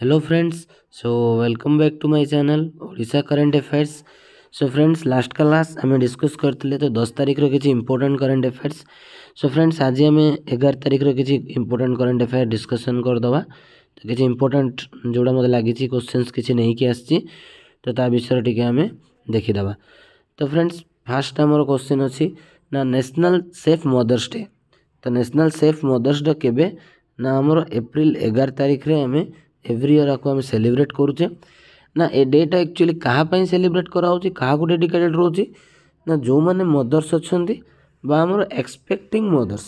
Hello friends so welcome back to my channel Odisha current affairs so friends last class आम discuss करते तो दस तारीख किसी important current affairs so friends आज आम एगार तारिखर किसी इम्पोर्टाट करेन्ट अफेयर डिस्कसन करदे तो किसी इम्पोर्टाट जोड़ा मतलब लगी क्वेश्चन किसी नहीं आसी तो विषय टी आम देखीद तो फ्रेंड्स फास्ट आम क्वेश्चन अच्छी ना नेशनल सेफ मदर्स डे तो न्यासनाल सेफ मदर्स डे के ना आमर एप्रिल एगार में आम ଏଭ୍ରି ଇୟର୍ ଆକୁ ଆମେ ସେଲିବ୍ରେଟ୍ କରୁଛେ ନା ଏ ଡେଟା ଆକ୍ଚୁଆଲି କାହା ପାଇଁ ସେଲିବ୍ରେଟ୍ କରାହେଉଛି କାହାକୁ ଡେଡିକେଟେଡ଼୍ ରହୁଛି ନା ଯେଉଁମାନେ ମଦର୍ସ ଅଛନ୍ତି ବା ଆମର ଏକ୍ସପେକ୍ଟିଂ ମଦର୍ସ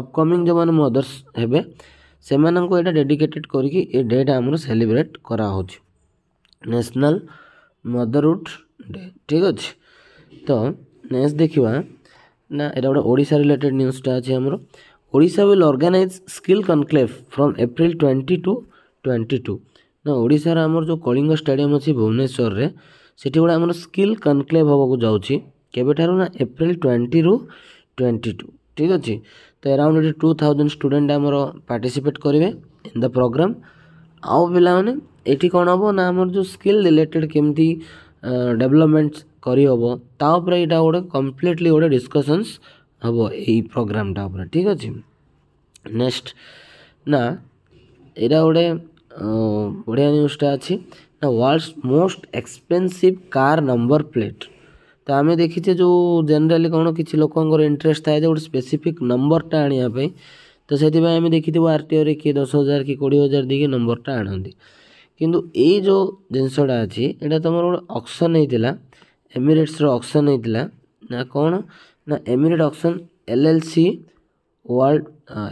ଅପକମିଂ ଯେଉଁମାନେ ମଦର୍ସ ହେବେ ସେମାନଙ୍କୁ ଏଇଟା ଡେଡିକେଟେଡ଼୍ କରିକି ଏ ଡେଟା ଆମର ସେଲିବ୍ରେଟ୍ କରାହେଉଛି ନ୍ୟାସନାଲ୍ ମଦରହୁଡ଼ ଡେ ଠିକ୍ ଅଛି ତ ନେକ୍ସଟ ଦେଖିବା ନା ଏଇଟା ଗୋଟେ ଓଡ଼ିଶା ରିଲେଟେଡ଼୍ ନ୍ୟୁଜ୍ଟା ଅଛି ଆମର Odisha will organise skill conclave from April twenty two twenty two ନା ଓଡ଼ିଶାର ଆମର ଯେଉଁ କଳିଙ୍ଗ ଷ୍ଟାଡ଼ିୟମ୍ ଅଛି ଭୁବନେଶ୍ୱରରେ ସେଠି ଗୋଟେ ଆମର ସ୍କିଲ୍ କନକ୍ଲେଭ୍ ହେବାକୁ ଯାଉଛି କେବେଠାରୁ ନା ଏପ୍ରିଲ୍ ଟ୍ୱେଣ୍ଟିରୁ ଟ୍ୱେଣ୍ଟି ଟୁ ଠିକ୍ ଅଛି ତ ଆରାଉଣ୍ଡ ଏଠି ଟୁ ଥାଉଜେଣ୍ଡ ଷ୍ଟୁଡ଼େଣ୍ଟ ଆମର ପାର୍ଟିସିପେଟ୍ କରିବେ ଇନ୍ ଦ ପ୍ରୋଗ୍ରାମ୍ ଆଉ ପିଲାମାନେ ଏଠି କ'ଣ ହେବ ନା ଆମର ଯେଉଁ ସ୍କିଲ୍ ରିଲେଟେଡ଼୍ କେମିତି ଡେଭଲପମେଣ୍ଟ କରିହେବ ତା ଉପରେ ଏଇଟା ଗୋଟେ କମ୍ପ୍ଲିଟଲି ଗୋଟେ ଡିସ୍କସନ୍ସ ହେବ ଏଇ ପ୍ରୋଗ୍ରାମଟା ଉପରେ ଠିକ୍ ଅଛି ନେକ୍ସଟ ନା ଏଇଟା ଗୋଟେ बढ़िया न्यूजटा अच्छी ना world most expensive car number plate तो आम देखीचे जो जेनेली कौन किसी लोक इंटरेस्ट था गोटे स्पेसीफिक नंबरटा आने तो से आम देखी थो आरटीओ रे किए दस हजार कि कोड़े हजार दे नंबरटा आंतु यो जिनसटा अच्छी ये तुम गोटे अक्सन होता एमिरेट्स रक्सन होता ना कौन ना emirate auction L L C world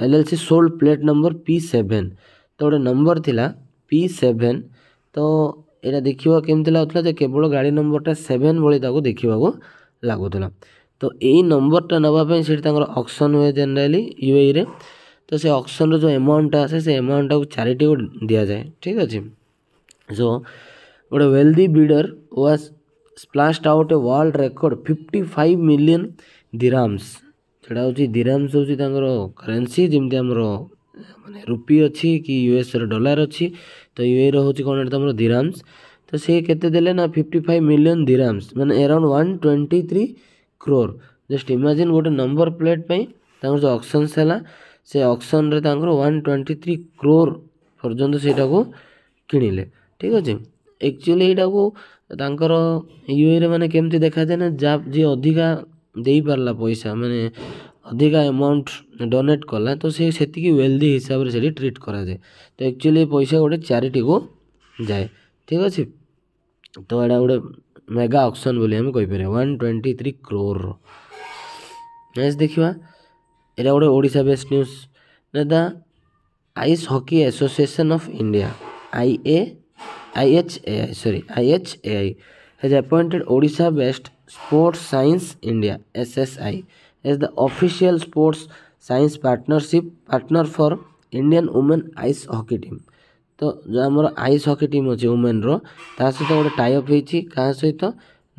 L L C sold plate number P seven ତ ଗୋଟେ ନମ୍ବର ଥିଲା ପି ସେଭେନ୍ ତ ଏଇଟା ଦେଖିବା କେମିତି ଲାଗୁଥିଲା ଯେ କେବଳ ଗାଡ଼ି ନମ୍ବରଟା ସେଭେନ୍ ଭଳି ତାକୁ ଦେଖିବାକୁ ଲାଗୁଥିଲା ତ ଏଇ ନମ୍ବରଟା ନେବା ପାଇଁ ସେଠି ତାଙ୍କର ଅକ୍ସନ୍ ହୁଏ ଜେନେରାଲି ୟୁଏଇରେ ତ ସେ ଅକ୍ସନ୍ର ଯେଉଁ ଏମାଉଣ୍ଟଟା ଆସେ ସେ ଏମାଉଣ୍ଟଟାକୁ ଚାରିଟିକୁ ଦିଆଯାଏ ଠିକ୍ ଅଛି ସୋ ଗୋଟେ wealthy bidder was splashed out a world record fifty five million dirhams ସେଇଟା ହେଉଛି ଦିରାମ୍ସ ହେଉଛି ତାଙ୍କର କରେନ୍ସି ଯେମିତି ଆମର ମାନେ ରୁପି ଅଛି କି ୟୁଏସ୍ର ଡଲାର ଅଛି ତ ୟୁଏର ହେଉଛି କ'ଣ ଏଇଟା ତୁମର ଦିରାମ୍ସ ତ ସେ କେତେ ଦେଲେ ନା ଫିଫ୍ଟି ଫାଇଭ୍ ମିଲିୟନ୍ ଦିରାମ୍ସ ମାନେ around one twenty three crore just imagine ଗୋଟେ ନମ୍ବର ପ୍ଲେଟ୍ ପାଇଁ ତାଙ୍କର ଯେଉଁ ଅକ୍ସନ୍ସ ହେଲା ସେ ଅକ୍ସନ୍ରେ ତାଙ୍କର ୱାନ୍ ଟ୍ୱେଣ୍ଟି ଥ୍ରୀ କ୍ରୋର ପର୍ଯ୍ୟନ୍ତ ସେଇଟାକୁ କିଣିଲେ ଠିକ୍ ଅଛି ଆକ୍ଚୁଆଲି ଏଇଟାକୁ ତାଙ୍କର ୟୁଏରେ ମାନେ କେମିତି ଦେଖାଯାଏ ନା ଯା ଯିଏ ଅଧିକା दे पैसा मानने अधिक एमाउंट डोनेट कला तो सी से व्वेल्दी हिसाब से ट्रिट करा जाए तो एक्चुअली पैसा गोटे चारिटी को जाए ठीक अच्छे तो ये गोटे मेगा अक्सन बोली आम कहीपर one twenty three crore next देखा यहाँ गोटे ओडा बेस्ट न्यूज नेता ice hockey association of India I A I H A I sorry I H A I has appointed Odisha based Sports Science India SSI as the official sports science partnership partner for Indian women ice hockey team তো ଯେଉଁ ଆମର ice hockey team ଅଛି ଓମେନ୍ର ତା ସହିତ ଗୋଟେ tie up ହେଇଛି କାହା ସହିତ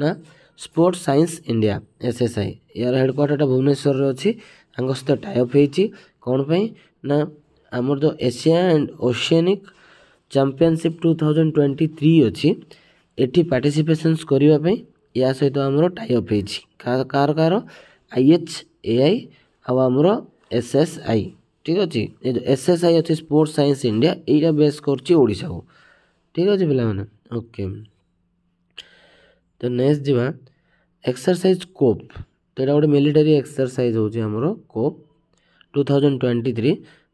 ନା sports science India S S I ଏହାର ହେଡ଼କ୍ୱାର୍ଟରଟା ଭୁବନେଶ୍ୱରରେ ଅଛି ତାଙ୍କ ସହିତ ଟାଇଅପ୍ ହେଇଛି କ'ଣ ପାଇଁ ନା ଆମର ଯେଉଁ Asia and Oceanic championship two thousand twenty three ଅଛି ଏଠି ପାର୍ଟିସିପେସନ୍ସ କରିବା ପାଇଁ ୟା ସହିତ ଆମର ଟାଇଅପ୍ ହେଇଛି କାହାର କାହାର ଆଇ ଏଚ୍ ଏ ଆଇ ଆଉ ଆମର ଏସ୍ ଏସ୍ ଆଇ ଠିକ୍ ଅଛି ଏ ଯେଉଁ ଏସ୍ ଏସ୍ ଆଇ ଅଛି ସ୍ପୋର୍ଟ ସାଇନ୍ସ ଇଣ୍ଡିଆ ଏଇଟା ବେସ୍ କରୁଛି ଓଡ଼ିଶାକୁ ଠିକ୍ ଅଛି ପିଲାମାନେ ଓକେ ତ ନେକ୍ସଟ ଯିବା ଏକ୍ସରସାଇଜ୍ କୋପ୍ ତ ଏଇଟା ଗୋଟେ ମିଲିଟାରୀ ଏକ୍ସରସାଇଜ୍ ହେଉଛି ଆମର Cope two thousand twenty three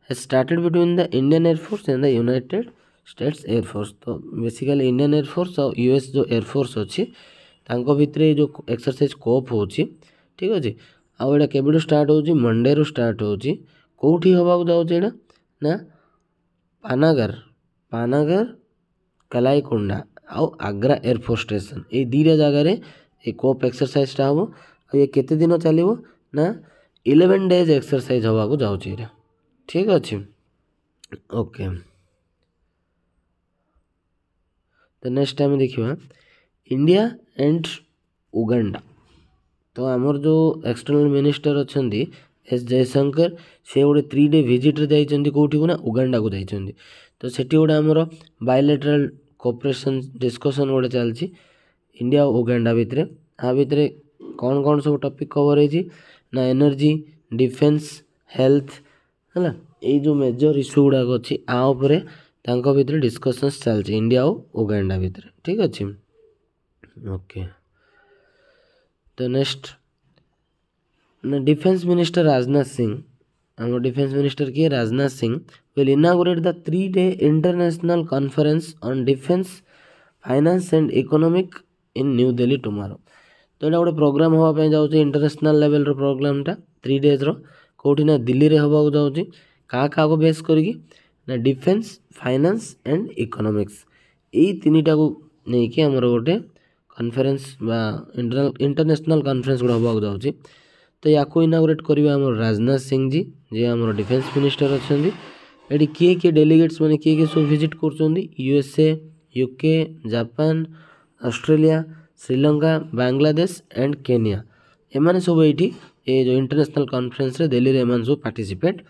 has started between the Indian air force and the United States air force ତ ବେସିକାଲି ଇଣ୍ଡିଆନ୍ ଏୟାରଫୋର୍ସ ଆଉ ୟୁଏସ୍ ଯେଉଁ ଏୟାରଫୋର୍ସ ଅଛି ତାଙ୍କ ଭିତରେ ଏ ଯେଉଁ ଏକ୍ସରସାଇଜ୍ କୋପ୍ ହେଉଛି ଠିକ୍ ଅଛି ଆଉ ଏଇଟା କେବେଠୁ ଷ୍ଟାର୍ଟ ହେଉଛି ମଣ୍ଡେରୁ ଷ୍ଟାର୍ଟ ହେଉଛି କେଉଁଠି ହେବାକୁ ଯାଉଛି ଏଇଟା ନା ପାନାଗାର ପାନାଗାର କାଲାଇକୋଣ୍ଡା ଆଉ ଆଗ୍ରା ଏୟାରଫୋର୍ସ ଷ୍ଟେସନ୍ ଏଇ ଦୁଇଟା ଜାଗାରେ ଏ କୋପ୍ ଏକ୍ସରସାଇଜ୍ଟା ହେବ ଆଉ ଇଏ କେତେ ଦିନ ଚାଲିବ ନା ଇଲେଭେନ୍ ଡେଜ୍ ଏକ୍ସରସାଇଜ୍ ହେବାକୁ ଯାଉଛି ଏଇଟା ଠିକ୍ ଅଛି ଓକେ ତ ନେକ୍ସଟ ଆମେ ଦେଖିବା ଇଣ୍ଡିଆ ଆଣ୍ଡ ଉଗାଣ୍ଡା ତ ଆମର ଯେଉଁ ଏକ୍ସଟର୍ନାଲ ମିନିଷ୍ଟର ଅଛନ୍ତି ଏସ୍ ଜୟଶଙ୍କର ସେ ଗୋଟେ ଥ୍ରୀ ଡେ ଭିଜିଟ୍ରେ ଯାଇଛନ୍ତି କେଉଁଠିକୁ ନା ଉଗାଣ୍ଡାକୁ ଯାଇଛନ୍ତି ତ ସେଠି ଗୋଟେ ଆମର ବାୟୋଲେଟ୍ରାଲ କୋପରେସନ୍ ଡିସ୍କସନ୍ ଗୋଟେ ଚାଲିଛି ଇଣ୍ଡିଆ ଓ ଉଗାଣ୍ଡା ଭିତରେ ଆ ଭିତରେ କ'ଣ କ'ଣ ସବୁ ଟପିକ୍ କଭର୍ ହେଇଛି ନା ଏନର୍ଜି ଡିଫେନ୍ସ ହେଲ୍ଥ ହେଲା ଏଇ ଯେଉଁ ମେଜର୍ ଇସ୍ୟୁ ଗୁଡ଼ାକ ଅଛି ଆ ଉପରେ ତାଙ୍କ ଭିତରେ ଡିସ୍କସନ୍ସ ଚାଲିଛି ଇଣ୍ଡିଆ ଆଉ ଉଗାଣ୍ଡା ଭିତରେ ଠିକ୍ ଅଛି ଓକେ ତ ନେକ୍ସଟ ନା ଡିଫେନ୍ସ ମିନିଷ୍ଟର ରାଜନାଥ ସିଂ ଆମ ଡିଫେନ୍ସ ମିନିଷ୍ଟର କିଏ Rajnath Singh will inaugurate the three day international conference on defence finance and economic in New Delhi tomorrow ତ ଏଇଟା ଗୋଟେ ପ୍ରୋଗ୍ରାମ୍ ହେବା ପାଇଁ ଯାଉଛି ଇଣ୍ଟରନ୍ୟାସନାଲ୍ ଲେଭେଲ୍ର ପ୍ରୋଗ୍ରାମ୍ଟା ଥ୍ରୀ ଡେଜ୍ର କେଉଁଠି ନା ଦିଲ୍ଲୀରେ ହେବାକୁ ଯାଉଛି କାହା କାହାକୁ ବେସ୍ କରିକି ना डिफेन्स फाइनान्स एंड इकोनोमिक्स यही तीन टाक आम गोटे कनफरेन्स इंटरनेशनाल कन्फरेन्स गुड़ा हाँ जाऊँगी तो या इनाग्रेट करेंगे राजनाथ सिंह जी जी आम डिफेन्स मिनिस्टर अच्छा ये किए किए डेलीगेट्स मैंने किए किए सब भिजिट कर USA UK Japan Australia Sri Lanka Bangladesh and Kenya एम सब ये जो इंटरनेशनल कॉन्फ्रेंस रे दिल्ली में सब पार्टिसिपेट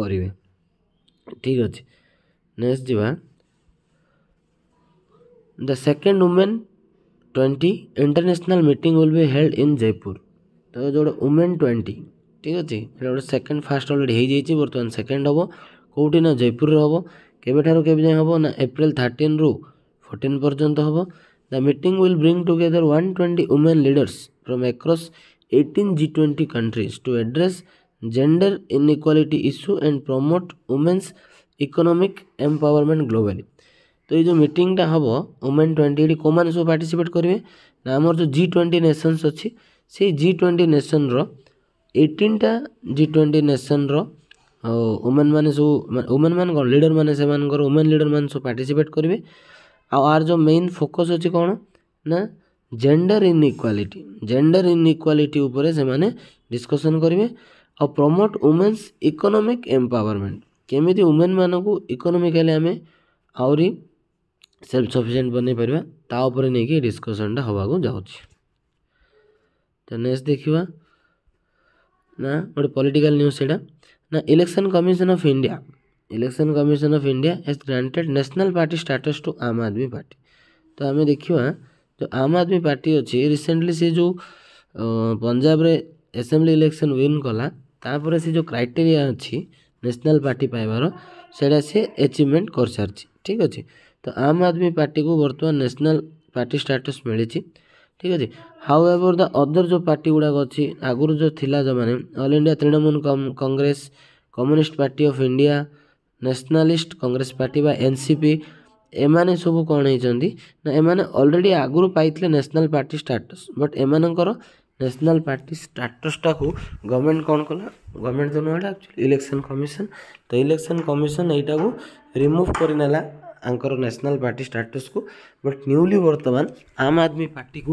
करेंगे ଠିକ୍ ଅଛି ନେକ୍ସଟ୍ ଯିବା the second women twenty international meeting will be held in Jaipur ତ ଯେଉଁଟା ୱମେନ୍ ଟ୍ୱେଣ୍ଟି ଠିକ୍ ଅଛି ସେଇଟା ଗୋଟେ ସେକେଣ୍ଡ ଫାଷ୍ଟ ଅଲରେଡ଼ି ହେଇଯାଇଛି ବର୍ତ୍ତମାନ ସେକେଣ୍ଡ ହେବ କେଉଁଠି ନା ଜୟପୁରରେ ହେବ କେବେଠାରୁ କେବେ ଯାଏଁ ହେବ ନା ଏପ୍ରିଲ ଥାର୍ଟିନ୍ରୁ ଫୋର୍ଟିନ୍ ପର୍ଯ୍ୟନ୍ତ ହେବ the meeting will bring together one twenty women leaders from across eighteen G twenty countries to address gender inequality issue and promote women's economic empowerment globally तो ये जो मीटा हम वुमेन ट्वेंटी एट मैंने सब participate करेंगे ना आमर जो जि ट्वेंटी नेसनस अच्छी से जि ट्वेंटी नेसन रटीनटा जि ट्वेंटी नेसन रुमेन मैंने सब वुमेन मान कौन लिडर मैंने से वुमेन लिडर मैंने सब पार्टिसिपेट करेंगे आर जो मेन फोकस अच्छे कौन ना जेंडर इनइक्वालिटी जेंडर इनइक्वालिटी उपर से डिस्कसन करेंगे आ प्रमोट वुमेन्स इकोनोमिक एम्पावरमेंट केमी वुमेन को इकोनोमिकाली आम आहरी सेल्फ सफिसीयंट बन तापर नहीं डिस्कसनटा हवाक जाऊँ तो नेक्स्ट देखा ना गोटे पॉलिटिकल न्यूज से ना election commission of India election commission of India has granted national party status to Aam Aadmi party तो आम देखा जो आम आदमी पार्टी अच्छे रिसेंटली सी जो पंजाब रे असेंबली इलेक्शन विन कला ତାପରେ ସେ ଯେଉଁ କ୍ରାଇଟେରିଆ ଅଛି ନ୍ୟାସନାଲ୍ ପାର୍ଟି ପାଇବାର ସେଇଟା ସେ ଏଚିଭମେଣ୍ଟ କରିସାରିଛି ଠିକ୍ ଅଛି ତ ଆମ୍ ଆଦମୀ ପାର୍ଟିକୁ ବର୍ତ୍ତମାନ ନ୍ୟାସନାଲ୍ ପାର୍ଟି ଷ୍ଟାଟସ୍ ମିଳିଛି ଠିକ୍ ଅଛି ହାଉ ଏଭର୍ ଦ ଅଦର ଯେଉଁ ପାର୍ଟି ଗୁଡ଼ାକ ଅଛି ଆଗରୁ ଯେଉଁ ଥିଲା ଯେଉଁମାନେ all India ତୃଣମୂଲ Congress communist party of India nationalist Congress party ବା ଏନ୍ ସି ପି ଏମାନେ ସବୁ କ'ଣ ହେଇଛନ୍ତି ନା ଏମାନେ ଅଲରେଡ଼ି ଆଗରୁ ପାଇଥିଲେ ନ୍ୟାସନାଲ୍ ପାର୍ଟି ଷ୍ଟାଟସ୍ ବଟ୍ ଏମାନଙ୍କର ন্যাশনাল পার্টি স্টাটসটাকে গভর্নমেন্ট কোণ কলা গভর্নমেন্ট তো নুহে আকচুয়ালি ইলেকশন কমিশন তো ইলেকশন কমিশন এইটাকে রিমুভ করে নেলা আঙ্কর ন্যাশনাল পার্টি স্টাটসকু বট নিউলি বর্তমান আম আদমি পার্টিকু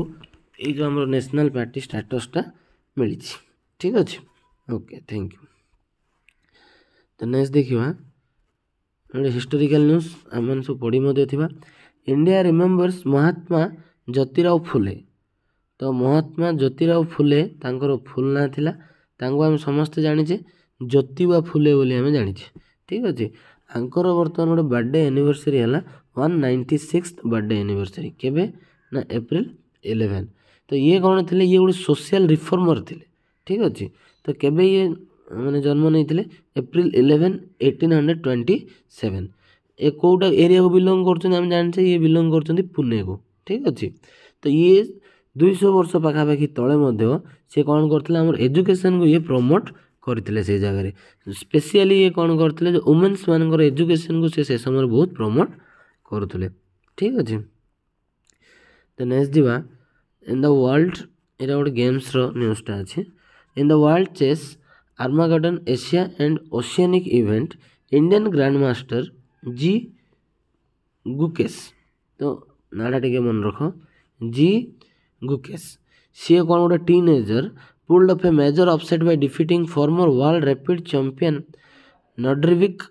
এই যে আমার ন্যাশনাল পার্টি স্টাটসটা মিলিছি ঠিক আছে ওকে থ্যাংক ইউ তো নেক্সট দেখিবা ଗୋଟେ ହିଷ୍ଟୋରିକାଲ ନ୍ୟୁଜ୍ ଆମେମାନେ ସବୁ ପଢ଼ି ମଧ୍ୟ ଥିବା ଇଣ୍ଡିଆ ରିମେମ୍ବର୍ସ ମହାତ୍ମା ଜ୍ୟୋତିରାଓ ଫୁଲେ ତ ମହାତ୍ମା ଜ୍ୟୋତିରାଓ ଫୁଲେ ତାଙ୍କର ଫୁଲ୍ ନାଁ ଥିଲା ତାଙ୍କୁ ଆମେ ସମସ୍ତେ ଜାଣିଛେ ଜ୍ୟୋତିବା ଫୁଲେ ବୋଲି ଆମେ ଜାଣିଛେ ଠିକ୍ ଅଛି ଆଙ୍କର ବର୍ତ୍ତମାନ ଗୋଟେ ବାର୍ଥଡ଼େ ଆନିଭର୍ସରୀ ହେଲା one ninety six birthday anniversary କେବେ ନା ଏପ୍ରିଲ ଇଲେଭେନ୍ ତ ଇଏ କ'ଣ ଥିଲେ ଇଏ ଗୋଟେ ସୋସିଆଲ୍ ରିଫର୍ମର୍ ଥିଲେ ଠିକ୍ ଅଛି ତ କେବେ ଇଏ ମାନେ ଜନ୍ମ ନେଇଥିଲେ April eleven eighteen hundred twenty seven ଏ କେଉଁଟା ଏରିଆକୁ ବିଲଙ୍ଗ କରୁଛନ୍ତି ଆମେ ଜାଣିଛେ ଇଏ ବିଲଙ୍ଗ କରୁଛନ୍ତି ପୁନେକୁ ଠିକ୍ ଅଛି ତ ଇଏ ଦୁଇଶହ ବର୍ଷ ପାଖାପାଖି ତଳେ ମଧ୍ୟ ସେ କ'ଣ କରିଥିଲେ ଆମର ଏଜୁକେସନ୍କୁ ଇଏ ପ୍ରମୋଟ୍ କରିଥିଲେ ସେ ଜାଗାରେ ସ୍ପେସିଆଲି ଇଏ କ'ଣ କରିଥିଲେ ଯେ ଓମେନ୍ସମାନଙ୍କର ଏଜୁକେସନ୍କୁ ସେ ସେ ସମୟରେ ବହୁତ ପ୍ରମୋଟ୍ କରୁଥିଲେ ଠିକ୍ ଅଛି ତ ନେକ୍ସଟ ଯିବା ଇନ୍ ଦ ୱାର୍ଲଡ ଏଇଟା ଗୋଟେ ଗେମ୍ସର ନ୍ୟୁଜ୍ଟା ଅଛି in the world chess armageddon Asia and Oceanic event Indian grand master ଜି ଗୁକେଶ ତ ନାଁଟା ଟିକେ ମନେ ରଖ ଜି Gukesh. She, a one teenager, pulled up a major upset by defeating former world rapid champion Nodrivik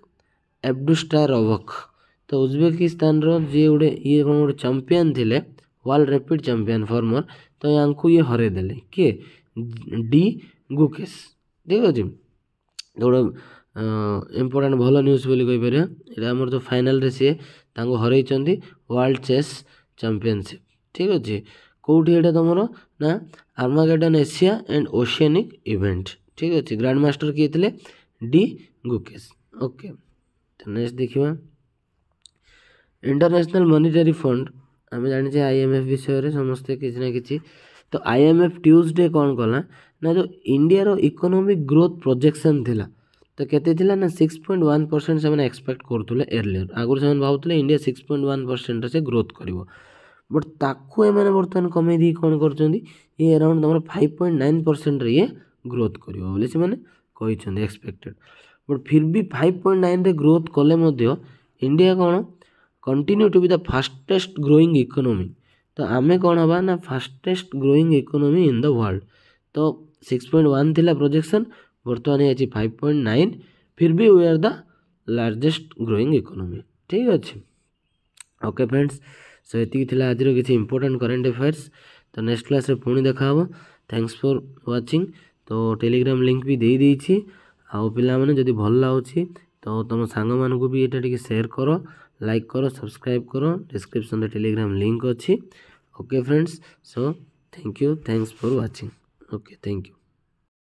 Abdustarovk. ତ ଉଜବେକିସ୍ତାନର ଯିଏ ଗୋଟେ ଇଏ କ'ଣ ଗୋଟେ ଚାମ୍ପିଅନ୍ ଥିଲେ ୱାର୍ଲଡ଼ ରାପିଡ଼ ଚାମ୍ପିଅନ୍ ଫର୍ମର ତ ୟାଙ୍କୁ ଇଏ ହରେଇ ଦେଲେ କିଏ ଡି ଗୁକେଶ ଠିକ୍ ଅଛି ଗୋଟେ ଇମ୍ପୋର୍ଟାଣ୍ଟ ଭଲ ନ୍ୟୁଜ୍ ବୋଲି କହିପାରିବା ଏଇଟା ଆମର ଯେଉଁ ଫାଇନାଲ୍ରେ ସିଏ ତାଙ୍କୁ ହରେଇଛନ୍ତି ୱାର୍ଲଡ଼ ଚେସ୍ ଚାମ୍ପିଅନସିପ୍ ଠିକ୍ ଅଛି କେଉଁଠି ଏଇଟା ତୁମର ନା armageddon Asia and Oceanic event ଠିକ୍ ଅଛି ଗ୍ରାଣ୍ଡ ମାଷ୍ଟର କିଏ ଥିଲେ ଡି ଗୁକେଶ ଓକେ ତ ନେକ୍ସଟ ଦେଖିବା ଇଣ୍ଟରନ୍ୟାସନାଲ୍ ମନିଟାରୀ ଫଣ୍ଡ ଆମେ ଜାଣିଛେ ଆଇଏମ୍ଏଫ୍ ବିଷୟରେ ସମସ୍ତେ କିଛି ନା କିଛି ତ ଆଇଏମ୍ଏଫ୍ ଟ୍ୟୁଜଡ଼େ କ'ଣ କଲା ନା ଯେଉଁ ଇଣ୍ଡିଆର ଇକୋନୋମିକ୍ ଗ୍ରୋଥ ପ୍ରୋଜେକ୍ସନ୍ ଥିଲା ତ କେତେ ଥିଲା ନା ସିକ୍ସ ପଏଣ୍ଟ ୱାନ୍ ପରସେଣ୍ଟ ସେମାନେ ଏକ୍ସପେକ୍ଟ କରୁଥିଲେ ଏର୍ଲିୟର ଆଗରୁ ସେମାନେ ଭାବୁଥିଲେ ଇଣ୍ଡିଆ ସିକ୍ସ ପଏଣ୍ଟ ୱାନ୍ ପରସେଣ୍ଟର ସେ ଗ୍ରୋଥ୍ କରିବ ବଟ୍ ତାକୁ ଏମାନେ ବର୍ତ୍ତମାନ କମେଇ ଦେଇକି କ'ଣ କରୁଛନ୍ତି ଇଏ ଆରାଉଣ୍ଡ ତୁମର ଫାଇଭ୍ ପଏଣ୍ଟ ନାଇନ୍ ପରସେଣ୍ଟରେ ଇଏ ଗ୍ରୋଥ୍ କରିବ ବୋଲି ସେମାନେ କହିଛନ୍ତି ଏକ୍ସପେକ୍ଟେଡ଼ ବଟ୍ ଫିର୍ ବି ଫାଇଭ୍ ପଏଣ୍ଟ ନାଇନ୍ରେ ଗ୍ରୋଥ୍ କଲେ ମଧ୍ୟ ଇଣ୍ଡିଆ କ'ଣ continue to be the fastest growing economy ତ ଆମେ କ'ଣ ହେବା ନା fastest growing economy in the world ତ ସିକ୍ସ ପଏଣ୍ଟ ୱାନ୍ ଥିଲା ପ୍ରୋଜେକ୍ସନ୍ ବର୍ତ୍ତମାନ ହେଇଛି ଫାଇଭ୍ ପଏଣ୍ଟ ନାଇନ୍ ଫିର୍ ବି we are the largest growing economy ଠିକ୍ ଅଛି ଓକେ ଫ୍ରେଣ୍ଡସ୍ ସୋ ଏତିକି ଥିଲା ଆଜିର କିଛି ଇମ୍ପୋର୍ଟାଣ୍ଟ କରେଣ୍ଟ ଆଫେୟାର୍ସ ତ ନେକ୍ସଟ କ୍ଲାସ୍ରେ ପୁଣି ଦେଖାହେବ ଥ୍ୟାଙ୍କସ୍ ଫର୍ ୱାଚିଂ ତ ଟେଲିଗ୍ରାମ ଲିଙ୍କ୍ ବି ଦେଇଦେଇଛି ଆଉ ପିଲାମାନେ ଯଦି ଭଲ ଲାଗୁଛି ତ ତୁମ ସାଙ୍ଗମାନଙ୍କୁ ବି ଏଇଟା ଟିକେ ସେୟାର କର ଲାଇକ୍ କର ସବସ୍କ୍ରାଇବ୍ କର ଡିସ୍କ୍ରିପ୍ସନରେ ଟେଲିଗ୍ରାମ ଲିଙ୍କ୍ ଅଛି okay friends so thank you thanks for watching okay thank you